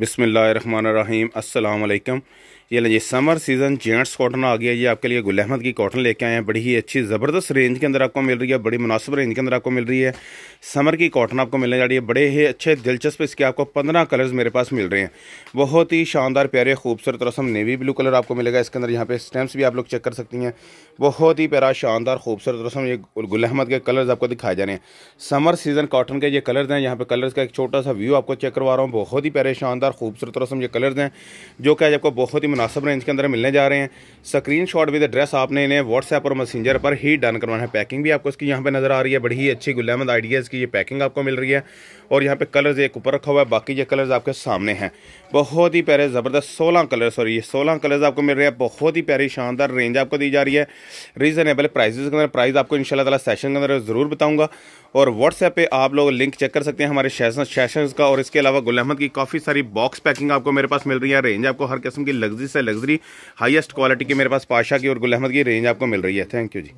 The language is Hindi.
बिसमीम् अल्लाम ये लीजिए समर सीजन जेंट्स कॉटन आ गया ये आपके लिए गुल अहमद की कॉटन लेके आए हैं बड़ी ही अच्छी ज़बरदस्त रेंज के अंदर आपको मिल रही है बड़ी मुनासिब रेंज के अंदर आपको मिल रही है समर की कॉटन आपको मिलने जा रही है बड़े ही अच्छे दिलचस्प इसके आपको पंद्रह कलर्स मेरे पास मिल रहे हैं बहुत ही शानदार प्यारे खूबसूरत रसम नेवी ब्लू कलर आपको मिलेगा इसके अंदर यहाँ पे स्टैम्प्स भी आप लोग चेक कर सकती हैं बहुत ही प्यारा शानदार खूबसूरत रसम ये गुल अहमद के कलर्स आपको दिखाए जा रहे हैं समर सीजन कॉटन के ये कलर्स हैं यहाँ पे कलर्स का एक छोटा सा व्यू आपको चेक करवा रहा हूँ बहुत ही प्यारे शानदार खूबसूरत रसम ये कलर्स हैं जो कि आज आपको बहुत ही मुनासिब रेंज के अंदर मिलने जा रहे हैं स्क्रीन शॉट विद एड्रेस आपने इन्हें व्हाट्सएप और मैसेंजर पर ही डन करवाना है पैकिंग भी आपको इसकी यहाँ पे नज़र आ रही है बड़ी ही अच्छी गुलामंद आइडियाज़ की ये पैकिंग आपको मिल रही है और यहाँ पे कलर्स एक ऊपर रखा हुआ है बाकी ये कलर्स आपके सामने हैं बहुत ही प्यारे ज़बरदस्त सोलह कलर सॉरी ये सोलह कलर्स आपको मिल रहे हैं बहुत ही प्यारी शानदार रेंज आपको दी जा रही है रीज़नेबल प्राइस के अंदर प्राइज़ आपको इन ताला सेशन के अंदर ज़रूर बताऊँगा और व्हाट्सएप पर आप लोग लिंक चेक कर सकते हैं हमारे सेशन का और इसके अलावा गुल अहमद की काफ़ी सारी बॉक्स पैकिंग आपको मेरे पास मिल रही है रेंज आपको हर किस्म की लग्जी से लग्जरी हाईएस्ट क्वालिटी की मेरे पास पाशा की और गुल अहमद की रेंज आपको मिल रही है थैंक यू जी